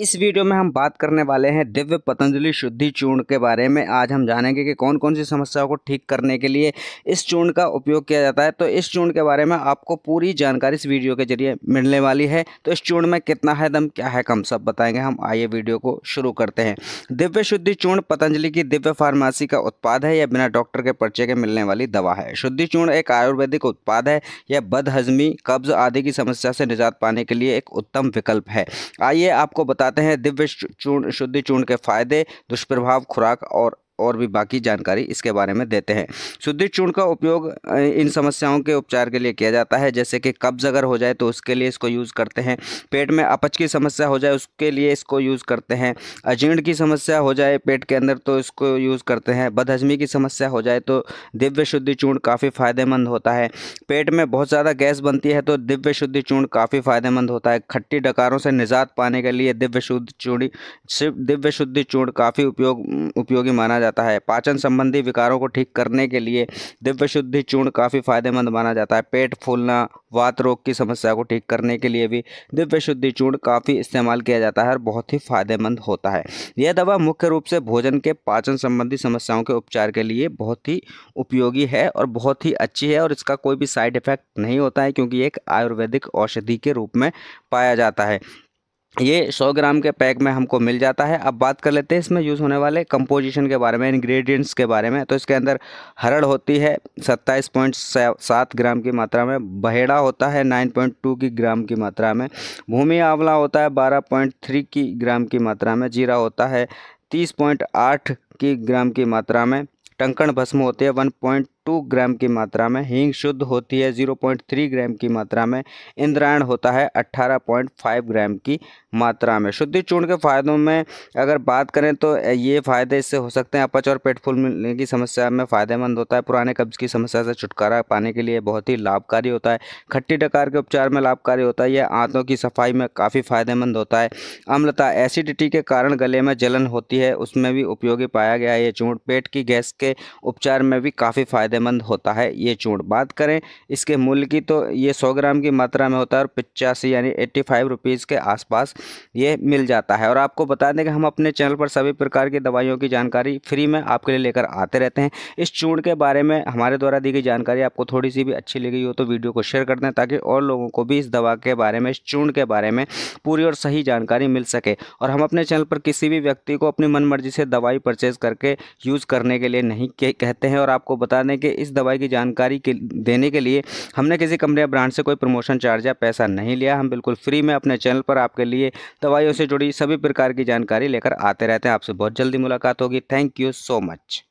इस वीडियो में हम बात करने वाले हैं दिव्य पतंजलि शुद्धि चूर्ण के बारे में आज हम जानेंगे कि कौन कौन सी समस्याओं को ठीक करने के लिए इस चूर्ण का उपयोग किया जाता है तो इस चूर्ण के बारे में आपको पूरी जानकारी इस वीडियो के जरिए मिलने वाली है तो इस चूर्ण में कितना है दम क्या है कम सब बताएंगे हम आइए वीडियो को शुरू करते हैं दिव्य शुद्धि चूर्ण पतंजलि की दिव्य फार्मासी का उत्पाद है यह बिना डॉक्टर के पर्चे के मिलने वाली दवा है शुद्धि चूर्ण एक आयुर्वेदिक उत्पाद है यह बदहजमी कब्ज आदि की समस्या से निजात पाने के लिए एक उत्तम विकल्प है आइए आपको बता बताते हैं दिव्य चूर्ण शुद्धि चूर्ण के फायदे दुष्प्रभाव खुराक और और भी बाकी जानकारी इसके बारे में देते हैं शुद्ध चूर्ण का उपयोग इन समस्याओं के उपचार के लिए किया जाता है जैसे कि कब्ज़ अगर हो जाए तो उसके लिए इसको यूज़ करते हैं पेट में अपच की समस्या हो जाए उसके लिए इसको यूज़ करते हैं अजीर्ण की समस्या हो जाए पेट के अंदर तो इसको यूज़ करते हैं बदहजमी की समस्या हो जाए तो दिव्य शुद्धि चूर्ण काफ़ी फ़ायदेमंद होता है पेट में बहुत ज़्यादा गैस बनती है तो दिव्य शुद्धि चूर्ण काफ़ी फ़ायदेमंद होता है खट्टी डकारों से निजात पाने के लिए दिव्य शुद्ध चूड़ी दिव्य शुद्धि चूर्ण काफ़ी उपयोग उपयोगी माना जाता जाता है पाचन संबंधी विकारों को ठीक करने के लिए दिव्य शुद्धि चूर्ण काफ़ी फायदेमंद माना जाता है पेट फूलना वात रोग की समस्या को ठीक करने के लिए भी दिव्य शुद्धि चूर्ण काफ़ी इस्तेमाल किया जाता है और बहुत ही फायदेमंद होता है यह दवा मुख्य रूप से भोजन के पाचन संबंधी समस्याओं के उपचार के लिए बहुत ही उपयोगी है और बहुत ही अच्छी है और इसका कोई भी साइड इफेक्ट नहीं होता है क्योंकि एक आयुर्वेदिक औषधि के रूप में पाया जाता है ये 100 ग्राम के पैक में हमको मिल जाता है अब बात कर लेते हैं इसमें यूज़ होने वाले कंपोजिशन के बारे में इंग्रेडिएंट्स के बारे में तो इसके अंदर हरड़ होती है 27.7 ग्राम की मात्रा में बहेड़ा होता है 9.2 की ग्राम की मात्रा में भूमि आंवला होता है 12.3 की ग्राम की मात्रा में जीरा होता है 30.8 की ग्राम की मात्रा में टंकण भस्म होती है पॉइंट टू ग्राम की मात्रा में हींग शुद्ध होती है ज़ीरो पॉइंट थ्री ग्राम की मात्रा में इंद्रायण होता है अट्ठारह पॉइंट फाइव ग्राम की मात्रा में शुद्धि चूर्ण के फायदों में अगर बात करें तो ये फायदे इससे हो सकते हैं अपच और पेट फूल मिलने की समस्या में फ़ायदेमंद होता है पुराने कब्ज की समस्या से छुटकारा पाने के लिए बहुत ही लाभकारी होता है खट्टी डकार के उपचार में लाभकारी होता है यह आंतों की सफाई में काफ़ी फ़ायदेमंद होता है अम्लता एसिडिटी के कारण गले में जलन होती है उसमें भी उपयोगी पाया गया है ये चूर्ण पेट की गैस के उपचार में भी काफ़ी फ़ायदे फ़ायदेमंद होता है ये चूर्ण बात करें इसके मूल्य की तो ये सौ ग्राम की मात्रा में होता है और पचासी यानी एट्टी फाइव रुपीज़ के आसपास ये मिल जाता है और आपको बता दें कि हम अपने चैनल पर सभी प्रकार की दवाइयों की जानकारी फ्री में आपके लिए लेकर आते रहते हैं इस चूर्ण के बारे में हमारे द्वारा दी गई जानकारी आपको थोड़ी सी भी अच्छी लगी हो तो वीडियो को शेयर कर दें ताकि और लोगों को भी इस दवा के बारे में इस चूर्ण के बारे में पूरी और सही जानकारी मिल सके और हम अपने चैनल पर किसी भी व्यक्ति को अपनी मनमर्जी से दवाई परचेज करके यूज़ करने के लिए नहीं कहते हैं और आपको बता दें कि के इस दवाई की जानकारी के देने के लिए हमने किसी कंपनी या ब्रांड से कोई प्रमोशन चार्ज या पैसा नहीं लिया हम बिल्कुल फ्री में अपने चैनल पर आपके लिए दवाइयों से जुड़ी सभी प्रकार की जानकारी लेकर आते रहते हैं आपसे बहुत जल्दी मुलाकात होगी थैंक यू सो मच